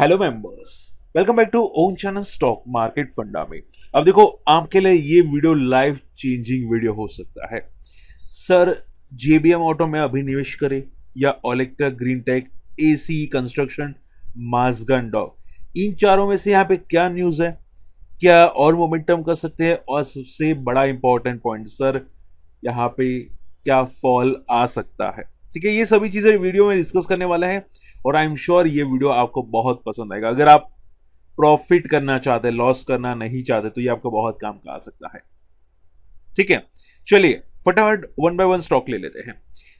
Hello members welcome back to own channel stock market funda में अब देखो आपके लिए ये वीडियो लाइफ चेंजिंग वीडियो हो सकता है सर जेबीएम ऑटो में अभी निवेश करें या Olectra green tech C construction Mazagon dock इन चारों में से यहाँ पे क्या न्यूज़ है क्या और मोमेंटम कर सकते हैं और सबसे बड़ा इंपॉर्टेंट पॉइंट सर यहाँ पे क्या फॉल आ सकता है ठीक है ये सभी चीज़ें वीडियो में डिस्कस करने वाला है और आई एम श्योर ये वीडियो आपको बहुत पसंद आएगा अगर आप प्रॉफिट करना चाहते हैं लॉस करना नहीं चाहते तो ये आपको बहुत काम का आ सकता है ठीक है चलिए फटाफट वन बाय वन स्टॉक ले लेते हैं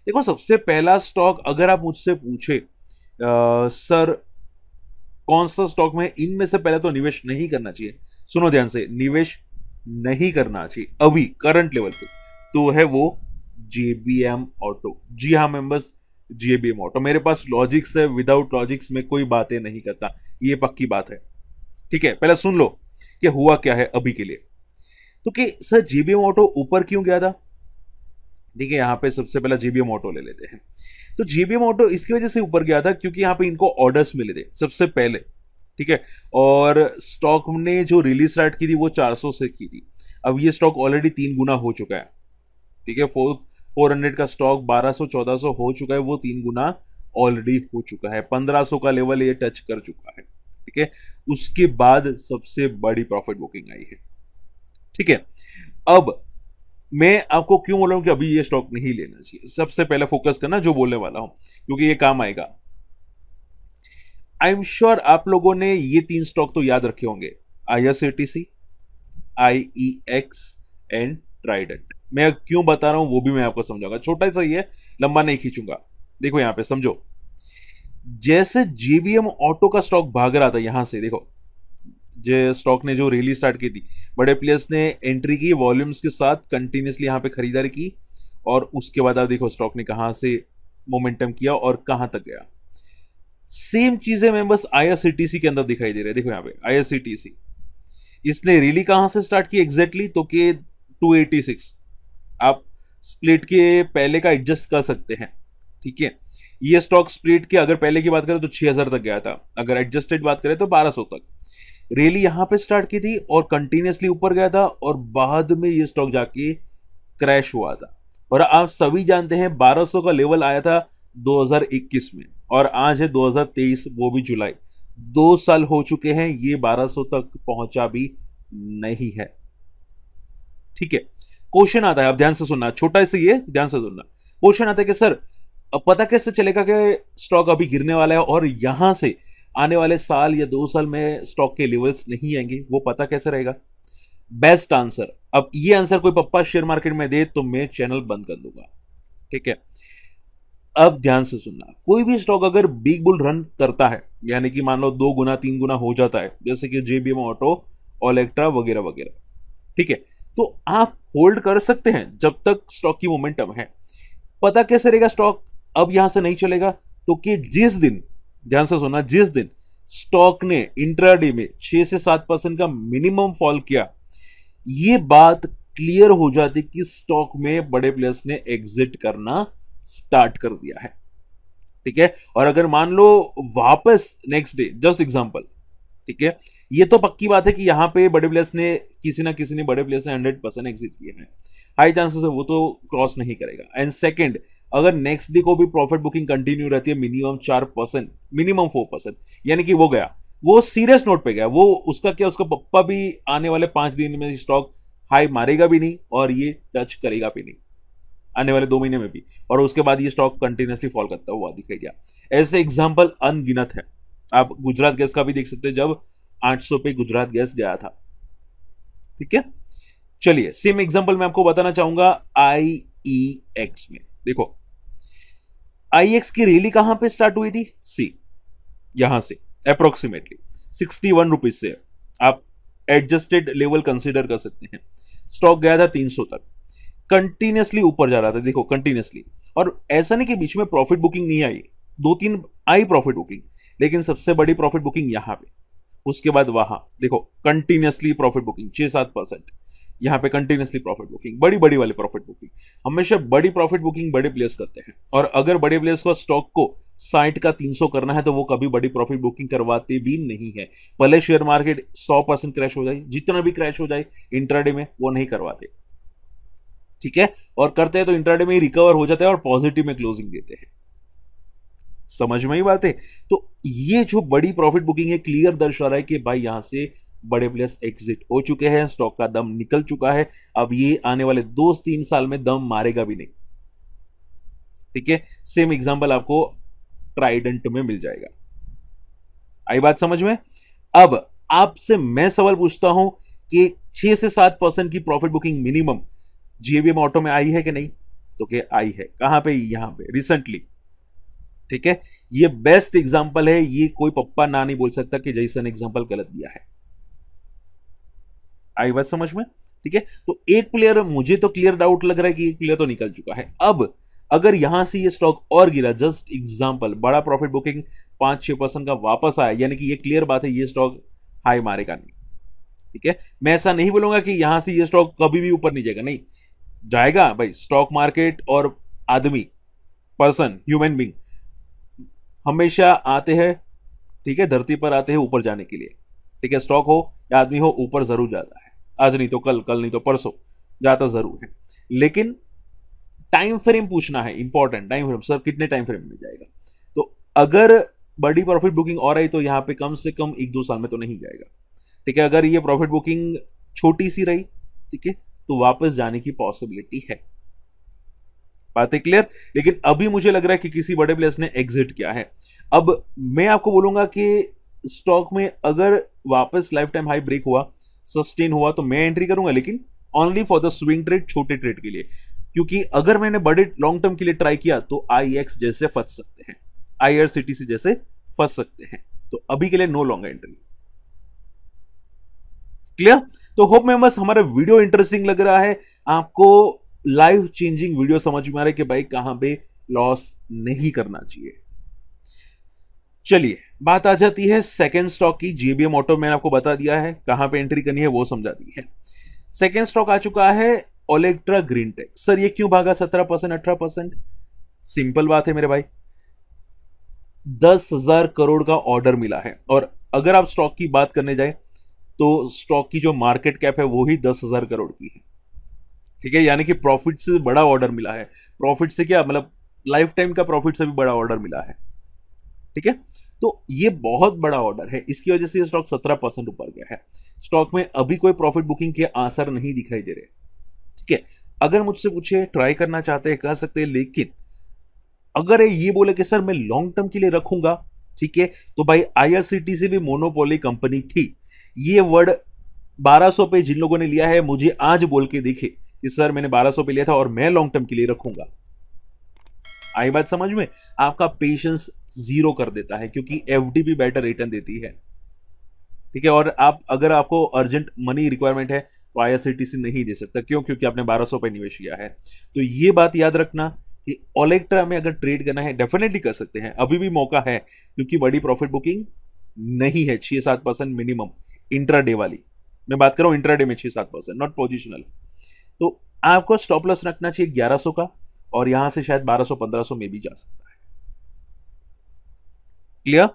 देखो सबसे पहला स्टॉक अगर आप मुझसे पूछे आ, सर कौन सा स्टॉक में इनमें से पहले तो निवेश नहीं करना चाहिए सुनो ध्यान से निवेश नहीं करना चाहिए अभी करंट लेवल पे तो है वो जेबीएम ऑटो जी हाँ मेंबर्स जेबीएम ऑटो मेरे पास लॉजिक्स है विदाउट लॉजिक्स में कोई बातें नहीं करता ये पक्की बात है ठीक है पहले सुन लो कि हुआ क्या है अभी के लिए तो कि सर जेबीएम ऑटो ऊपर क्यों गया था ठीक है यहाँ पे सबसे पहला जेबीएम ऑटो ले लेते हैं तो जेबीएम ऑटो इसकी वजह से ऊपर गया था क्योंकि यहाँ पे इनको ऑर्डर्स मिले थे सबसे पहले ठीक है और स्टॉक ने जो रिलीज स्टार्ट की थी वो 400 से की थी अब ये स्टॉक ऑलरेडी तीन गुना हो चुका है ठीक है फोर फोर हंड्रेड का स्टॉक बारह सौ चौदह सौ हो चुका है वो तीन गुना ऑलरेडी हो चुका है पंद्रह सौ का लेवल ये टच कर चुका है ठीक है उसके बाद सबसे बड़ी प्रॉफिट बुकिंग आई है ठीक है अब मैं आपको क्यों बोल रहा हूं कि अभी ये स्टॉक नहीं लेना चाहिए सबसे पहले फोकस करना जो बोलने वाला हूं क्योंकि ये काम आएगा आई एम श्योर आप लोगों ने ये तीन स्टॉक तो याद रखे होंगे I S A T C I E X and Trident मैं क्यों बता रहा हूं वो भी मैं आपको समझाऊंगा छोटा सा ही है लंबा नहीं खींचूंगा देखो यहाँ पे समझो जैसे जेबीएम ऑटो का स्टॉक भाग रहा था यहां से देखो जे स्टॉक ने जो रैली स्टार्ट की थी बड़े प्लेयर्स ने एंट्री की वॉल्यूम्स के साथ कंटिन्यूसली यहां पे खरीदारी की और उसके बाद आप देखो स्टॉक ने कहा से मोमेंटम किया और कहां तक गया सेम चीजें मैं बस आईआरसीटीसी के अंदर दिखाई दे रहे है देखो यहां पे आईआरसीटीसी इसने रैली कहां से स्टार्ट की एग्जैक्टली exactly? तो के 286 आप स्प्लिट के पहले का एडजस्ट कर सकते हैं ठीक है ये स्टॉक स्प्लिट के अगर पहले की बात करें तो 6000 तक गया था अगर एडजस्टेड बात करें तो 1200 तक रैली यहां पे स्टार्ट की थी और कंटिन्यूसली ऊपर गया था और बाद में ये स्टॉक जाके क्रैश हुआ था और आप सभी जानते हैं 1200 का लेवल आया था 2021 में और आज है 2023 वो भी जुलाई दो साल हो चुके हैं ये 1200 तक पहुंचा भी नहीं है ठीक है क्वेश्चन आता है आप ध्यान से सुनना छोटा से ये ध्यान से सुनना क्वेश्चन आता है कि सर पता कैसे चलेगा कि स्टॉक अभी गिरने वाला है और यहां से आने वाले साल या दो साल में स्टॉक के लेवल्स नहीं आएंगे वो पता कैसे रहेगा बेस्ट आंसर अब ये आंसर कोई पप्पा शेयर मार्केट में दे तो मैं चैनल बंद कर दूंगा ठीक है अब ध्यान से सुनना कोई भी स्टॉक अगर बिग बुल रन करता है यानी कि मान लो दो गुना तीन गुना हो जाता है जैसे कि जेबीएम ऑटो ओलेक्ट्रा वगैरह वगैरह ठीक है तो आप होल्ड कर सकते हैं जब तक स्टॉक की मोमेंटम है पता कैसे रहेगा स्टॉक अब यहां से नहीं चलेगा तो कि जिस दिन ध्यान से सुना जिस दिन स्टॉक ने इंट्राडे में छह से सात परसेंट का मिनिमम फॉल किया ये बात क्लियर हो जाती कि स्टॉक में बड़े प्लेयर्स ने एग्जिट करना स्टार्ट कर दिया है ठीक है और अगर मान लो वापस नेक्स्ट डे जस्ट एग्जांपल ठीक है ये तो पक्की बात है कि यहाँ पे बड़े प्लेयर्स ने किसी ना किसी ने बड़े प्लेयर्स ने हंड्रेड परसेंट एग्जिट किए हैं हाई चांसेस है वो तो क्रॉस नहीं करेगा एंड सेकेंड अगर नेक्स्ट डे को भी प्रॉफिट बुकिंग कंटिन्यू रहती है मिनिमम चार परसेंट मिनिमम फोर परसेंट यानी कि वो गया वो सीरियस नोट पे गया वो उसका क्या उसका पप्पा भी आने वाले पांच दिन में स्टॉक हाई मारेगा भी नहीं और ये टच करेगा भी नहीं आने वाले दो महीने में भी और उसके बाद ये स्टॉक कंटिन्यूसली फॉल करता हुआ दिखाई गया ऐसे एग्जाम्पल अनगिनत है आप गुजरात गैस का भी देख सकते हैं जब 800 पे गुजरात गैस गया था ठीक है चलिए सेम एग्जांपल मैं आपको बताना चाहूंगा आईईएक्स e में देखो आई एक्स e की रैली कहां पे स्टार्ट हुई थी सी यहां से अप्रोक्सीमेटली सिक्सटी वन रुपीज से आप एडजस्टेड लेवल कंसिडर कर सकते हैं स्टॉक गया था तीन तक कंटिन्यूसली ऊपर जा रहा था देखो कंटिन्यूसली और ऐसा नहीं कि बीच में प्रॉफिट बुकिंग नहीं आई दो तीन आई प्रॉफिट बुकिंग लेकिन सबसे बड़ी प्रॉफिट बुकिंग यहाँ पे उसके बाद वहां देखो कंटिन्यूसली प्रॉफिट बुकिंग छह सात परसेंट यहाँ पे कंटिन्यूसली प्रॉफिट बुकिंग बड़ी बड़ी वाली प्रॉफिट बुकिंग हमेशा बड़ी प्रॉफिट बुकिंग बड़े प्लेयर्स करते हैं और अगर बड़े प्लेयर्स को स्टॉक को साइट का तीन सौ करना है तो वो कभी बड़ी प्रॉफिट बुकिंग करवाते भी नहीं है पहले शेयर मार्केट सौ परसेंट क्रैश हो जाए जितना भी क्रैश हो जाए इंट्राडे में वो नहीं करवाते ठीक है और करते हैं तो इंट्राडे में ही रिकवर हो जाते हैं और पॉजिटिव में क्लोजिंग देते हैं समझ में ही बात है तो ये जो बड़ी प्रॉफिट बुकिंग है क्लियर दर्शा रहा है कि भाई यहां से बड़े प्लेयर्स एग्जिट हो चुके हैं स्टॉक का दम निकल चुका है अब ये आने वाले दो तीन साल में दम मारेगा भी नहीं ठीक है सेम एग्जाम्पल आपको ट्राइडेंट में मिल जाएगा आई बात समझ में अब आपसे मैं सवाल पूछता हूं कि छह से सात परसेंट की profit booking minimum JBM Auto में आई है कि नहीं तो क्या आई है कहां पे यहां पे रिसेंटली ठीक है ये बेस्ट एग्जाम्पल है ये कोई पप्पा ना नहीं बोल सकता कि जैसन एग्जाम्पल गलत दिया है आई बात समझ में ठीक है तो एक प्लेयर मुझे तो क्लियर डाउट लग रहा है कि एक प्लेयर तो निकल चुका है अब अगर यहां से ये स्टॉक और गिरा जस्ट एग्जाम्पल बड़ा प्रॉफिट बुकिंग पांच छह परसेंट का वापस आया यानी कि ये क्लियर बात है ये स्टॉक हाई मारेगा नहीं ठीक है मैं ऐसा नहीं बोलूंगा कि यहां से ये स्टॉक कभी भी ऊपर नहीं जाएगा नहीं जाएगा भाई स्टॉक मार्केट और आदमी पर्सन ह्यूमन बींग हमेशा आते हैं ठीक है धरती पर आते हैं ऊपर जाने के लिए ठीक है स्टॉक हो या आदमी हो ऊपर जरूर जाता है आज नहीं तो कल कल नहीं तो परसों जाता जरूर है लेकिन टाइम फ्रेम पूछना है इंपॉर्टेंट टाइम फ्रेम सर कितने टाइम फ्रेम में जाएगा तो अगर बड़ी प्रॉफिट बुकिंग और आई तो यहाँ पे कम से कम एक दो साल में तो नहीं जाएगा ठीक है अगर ये प्रॉफिट बुकिंग छोटी सी रही ठीक है तो वापस जाने की पॉसिबिलिटी है बातें क्लियर लेकिन अभी मुझे लग रहा है कि किसी बड़े प्लेस ने एग्जिट किया है अब मैं आपको बोलूंगा कि स्टॉक में अगर वापस लाइफ टाइम हाई ब्रेक हुआ सस्टेन हुआ तो मैं एंट्री करूंगा लेकिन only for the swing trade छोटे ट्रेड के लिए क्योंकि अगर मैंने बड़े लॉन्ग टर्म के लिए ट्राई किया तो आई एक्स जैसे फंस सकते हैं I R C T C जैसे फंस सकते हैं तो अभी के लिए नो लॉन्ग एंट्री क्लियर तो होप मेम्बर्स हमारा वीडियो इंटरेस्टिंग लग रहा है आपको लाइफ चेंजिंग वीडियो समझ में आ रहा है कि भाई कहां पे लॉस नहीं करना चाहिए चलिए बात आ जाती है सेकेंड स्टॉक की जेबीएम ऑटो मैंने आपको बता दिया है कहां पे एंट्री करनी है वो समझा दी है सेकेंड स्टॉक आ चुका है ओलेक्ट्रा ग्रीन टेक सर ये क्यों भागा सत्रह परसेंट अठारह परसेंट सिंपल बात है मेरे भाई दस हजार करोड़ का ऑर्डर मिला है और अगर आप स्टॉक की बात करने जाए तो स्टॉक की जो मार्केट कैप है वो ही दस हजार करोड़ की है ठीक है यानी कि प्रॉफिट से बड़ा ऑर्डर मिला है प्रॉफिट से क्या मतलब लाइफ टाइम का प्रॉफिट से भी बड़ा ऑर्डर मिला है ठीक है तो ये बहुत बड़ा ऑर्डर है इसकी वजह से ये स्टॉक सत्रह परसेंट ऊपर गया है स्टॉक में अभी कोई प्रॉफिट बुकिंग के आसार नहीं दिखाई दे रहे ठीक है अगर मुझसे पूछे ट्राई करना चाहते हैं कह सकते हैं लेकिन अगर ये बोले कि सर मैं लॉन्ग टर्म के लिए रखूंगा ठीक है तो भाई आई से भी मोनोपोली कंपनी थी ये वर्ड 1200 पे जिन लोगों ने लिया है मुझे आज बोल के देखे कि सर मैंने 1200 पे लिया था और मैं लॉन्ग टर्म के लिए रखूंगा आई बात समझ में आपका पेशेंस जीरो कर देता है क्योंकि एफ भी बेटर रिटर्न देती है ठीक है और आप अगर आपको अर्जेंट मनी रिक्वायरमेंट है तो सी नहीं दे सकता क्यों क्योंकि आपने सौ पे निवेश किया है तो ये बात याद रखना कि ओलेक्ट्रा में अगर ट्रेड करना है डेफिनेटली कर सकते हैं अभी भी मौका है क्योंकि बड़ी प्रॉफिट बुकिंग नहीं है छह सात परसेंट मिनिमम इंट्राडे वाली मैं बात कर रहा हूं इंट्राडे में छह सात परसेंट नॉट पोजिशनल तो आपको स्टॉप लॉस रखना चाहिए ग्यारह का और यहां से शायद बारह पंद्रह सौ में भी जा सकता है क्लियर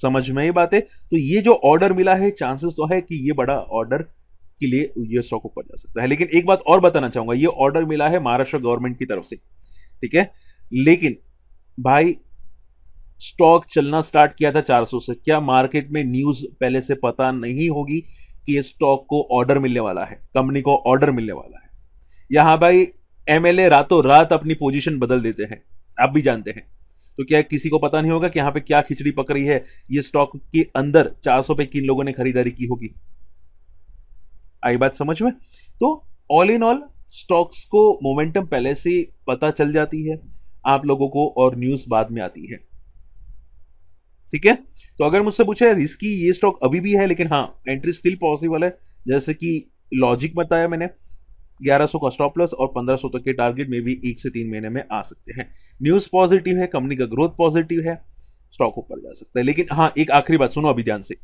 समझ में ये बात है तो ये जो ऑर्डर मिला है चांसेस तो है कि ये बड़ा ऑर्डर के लिए ये स्टॉक ऊपर जा सकता है लेकिन एक बात और बताना चाहूंगा ये ऑर्डर मिला है महाराष्ट्र गवर्नमेंट की तरफ से ठीक है लेकिन भाई स्टॉक चलना स्टार्ट किया था 400 से क्या मार्केट में न्यूज पहले से पता नहीं होगी कि ये स्टॉक को ऑर्डर मिलने वाला है कंपनी को ऑर्डर मिलने वाला है यहाँ भाई एम रातों रात अपनी पोजिशन बदल देते हैं आप भी जानते हैं तो क्या किसी को पता नहीं होगा कि यहाँ पे क्या खिचड़ी पक रही है ये स्टॉक के अंदर 400 पे किन लोगों ने खरीदारी की होगी आई बात समझ में तो ऑल इन ऑल स्टॉक्स को मोमेंटम पहले से पता चल जाती है आप लोगों को और न्यूज़ बाद में आती है ठीक है तो अगर मुझसे है रिस्की ये स्टॉक अभी भी है लेकिन हाँ एंट्री स्टिल पॉसिबल है जैसे कि लॉजिक बताया मैंने 1100 का स्टॉप लॉस और 1500 तक के टारगेट में भी एक से तीन महीने में आ सकते हैं न्यूज़ पॉजिटिव है कंपनी का ग्रोथ पॉजिटिव है स्टॉक ऊपर जा सकता है लेकिन हाँ एक आखिरी बात सुनो अभी ध्यान से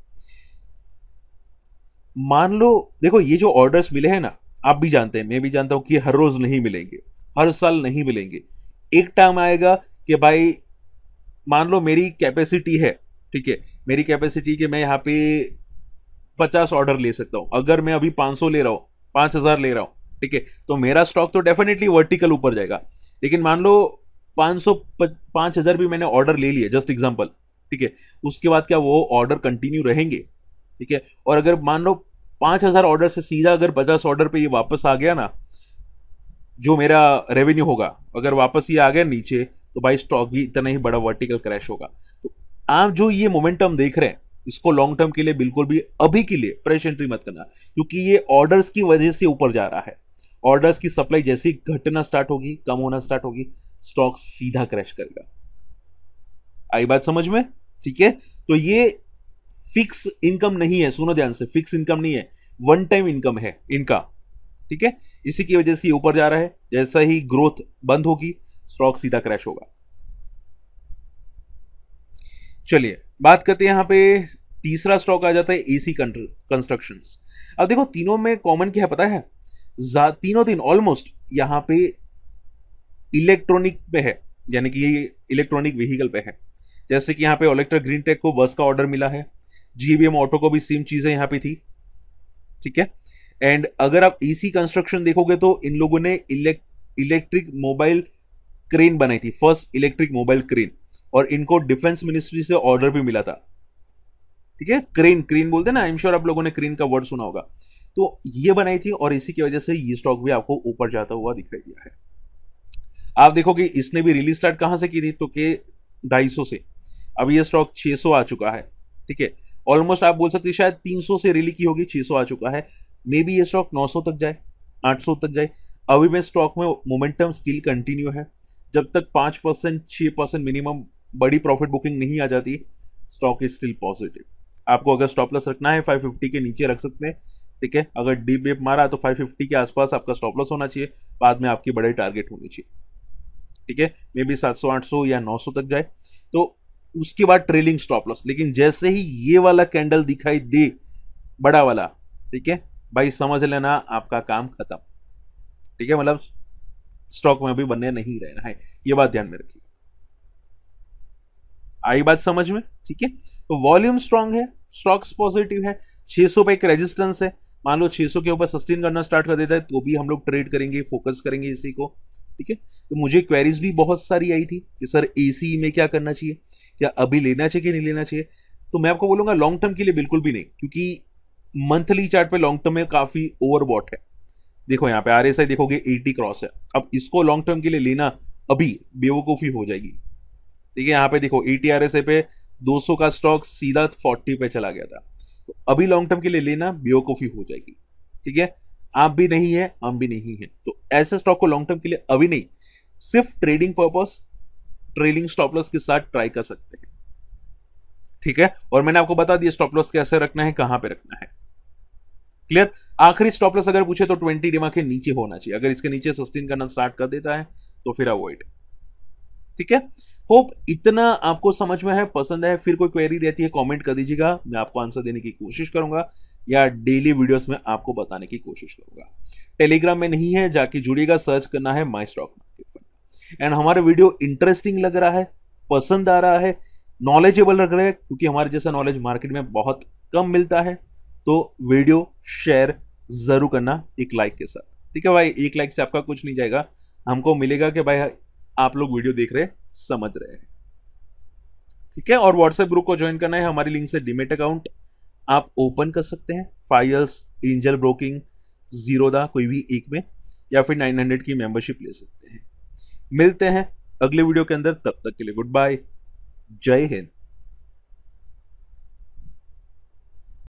मान लो देखो ये जो ऑर्डर्स मिले हैं ना आप भी जानते हैं मैं भी जानता हूं कि हर रोज नहीं मिलेंगे हर साल नहीं मिलेंगे एक टाइम आएगा कि भाई मान लो मेरी कैपेसिटी है ठीक है मेरी कैपेसिटी के मैं यहाँ पे पचास ऑर्डर ले सकता हूँ अगर मैं अभी पाँच सौ ले रहा हूँ पाँच हज़ार ले रहा हूँ ठीक है तो मेरा स्टॉक तो डेफिनेटली वर्टिकल ऊपर जाएगा लेकिन मान लो पाँच सौ पाँच हज़ार भी मैंने ऑर्डर ले लिए जस्ट एग्जाम्पल ठीक है उसके बाद क्या वो ऑर्डर कंटिन्यू रहेंगे ठीक है और अगर मान लो पाँच हज़ार ऑर्डर से सीधा अगर पचास ऑर्डर पे ये वापस आ गया ना जो मेरा रेवेन्यू होगा अगर वापस ये आ गया नीचे तो भाई स्टॉक भी इतना ही बड़ा वर्टिकल क्रैश होगा तो आप जो ये मोमेंटम देख रहे हैं इसको लॉन्ग टर्म के लिए बिल्कुल भी अभी के लिए फ्रेश एंट्री मत करना क्योंकि ये ऑर्डर्स की वजह से ऊपर जा रहा है ऑर्डर्स की सप्लाई ही घटना स्टार्ट होगी कम होना स्टार्ट होगी स्टॉक सीधा क्रैश करेगा आई बात समझ में ठीक है तो ये फिक्स इनकम नहीं है सुनो ध्यान से फिक्स इनकम नहीं है वन टाइम इनकम है इनका ठीक है इसी की वजह से ऊपर जा रहा है जैसा ही ग्रोथ बंद होगी स्टॉक सीधा क्रैश होगा चलिए बात करते हैं यहां पे तीसरा स्टॉक आ जाता है एसी कंस्ट्रक्शन अब देखो तीनों में कॉमन क्या है पता है तीनों दिन ऑलमोस्ट यहां पे इलेक्ट्रॉनिक पे है यानी कि ये इलेक्ट्रॉनिक व्हीकल पे है जैसे कि यहां पे ओलेक्ट्रा ग्रीन टेक को बस का ऑर्डर मिला है जीबीएम ऑटो को भी सेम चीज़ें यहां पे थी ठीक है एंड अगर आप एसी कंस्ट्रक्शन देखोगे तो इन लोगों ने इलेक्ट्रिक मोबाइल क्रेन बनाई थी फर्स्ट इलेक्ट्रिक मोबाइल क्रेन और इनको डिफेंस मिनिस्ट्री से ऑर्डर भी मिला था ठीक है क्रेन क्रेन बोलते हैं ना आई एम श्योर आप लोगों ने क्रेन का वर्ड सुना होगा तो ये बनाई थी और इसी की वजह से ये स्टॉक भी आपको ऊपर जाता हुआ दिखाई दिया है आप देखोगे इसने भी रिलीज स्टार्ट कहां से की थी तो के ढाई से अब ये स्टॉक 600 आ चुका है ठीक है ऑलमोस्ट आप बोल सकते हैं शायद 300 से रिली की होगी 600 आ चुका है मे बी ये स्टॉक 900 तक जाए 800 तक जाए अभी मैं स्टॉक में मोमेंटम स्टिल कंटिन्यू है जब तक पाँच परसेंट छह परसेंट मिनिमम बड़ी प्रॉफिट बुकिंग नहीं आ जाती स्टॉक इज स्टिल पॉजिटिव आपको अगर स्टॉप लॉस रखना है फाइव फिफ्टी के नीचे रख सकते हैं ठीक है अगर डीप वेप मारा तो फाइव फिफ्टी के आसपास आपका स्टॉप लॉस होना चाहिए बाद में आपकी बड़े टारगेट होने चाहिए ठीक है मे बी सात सौ या सौ तक जाए तो उसके बाद ट्रेलिंग स्टॉप लॉस लेकिन जैसे ही ये वाला कैंडल दिखाई दे बड़ा वाला ठीक है भाई समझ लेना आपका काम खत्म ठीक है मतलब स्टॉक में अभी बनने नहीं रहे हैं ये बात ध्यान में रखिए आई बात समझ में ठीक है तो वॉल्यूम स्ट्रांग है स्टॉक्स पॉजिटिव है 600 पे एक रेजिस्टेंस है मान लो 600 के ऊपर सस्टेन करना स्टार्ट कर देता है तो भी हम लोग ट्रेड करेंगे फोकस करेंगे इसी को ठीक है तो मुझे क्वेरीज भी बहुत सारी आई थी कि सर ए e में क्या करना चाहिए क्या अभी लेना चाहिए कि नहीं लेना चाहिए तो मैं आपको बोलूंगा लॉन्ग टर्म के लिए बिल्कुल भी नहीं क्योंकि मंथली चार्ट पे लॉन्ग टर्म में काफ़ी ओवरबॉट है देखो यहाँ पे आर एस आई देखोगे एटी क्रॉस है अब इसको लॉन्ग टर्म के लिए लेना अभी बेवकूफ़ी हो जाएगी ठीक है यहाँ पे देखो एटी आर एस आई पे दो सौ का स्टॉक सीधा फोर्टी पे चला गया था तो अभी लॉन्ग टर्म के लिए लेना बेवकूफ़ी हो जाएगी ठीक है आप भी नहीं है हम भी नहीं है तो ऐसे स्टॉक को लॉन्ग टर्म के लिए अभी नहीं सिर्फ trading purpose trailing stop loss के साथ ट्राई कर सकते हैं ठीक है और मैंने आपको बता दिया स्टॉप लॉस कैसे रखना है कहां पे रखना है क्लियर आखिरी स्टॉप लॉस अगर पूछे तो ट्वेंटी डिमा के नीचे होना चाहिए अगर इसके नीचे सस्टेन करना स्टार्ट कर देता है तो फिर अवॉइड ठीक है होप इतना आपको समझ में है पसंद है फिर कोई क्वेरी रहती है कॉमेंट कर दीजिएगा मैं आपको आंसर देने की कोशिश करूंगा या डेली वीडियोस में आपको बताने की कोशिश करूंगा टेलीग्राम में नहीं है जाके जुड़िएगा सर्च करना है my stock market fund and हमारा वीडियो इंटरेस्टिंग लग रहा है पसंद आ रहा है नॉलेजेबल लग रहा है क्योंकि हमारे जैसा नॉलेज मार्केट में बहुत कम मिलता है तो वीडियो शेयर ज़रूर करना एक लाइक के साथ ठीक है भाई एक लाइक से आपका कुछ नहीं जाएगा हमको मिलेगा कि भाई आप लोग वीडियो देख रहे समझ रहे हैं ठीक है और व्हाट्सएप ग्रुप को ज्वाइन करना है हमारी लिंक से डिमेट अकाउंट आप ओपन कर सकते हैं फाइल्स एंजल ब्रोकिंग जीरो दा कोई भी एक में या फिर 900 की मेंबरशिप ले सकते हैं मिलते हैं अगले वीडियो के अंदर तब तक के लिए गुड बाय जय हिंद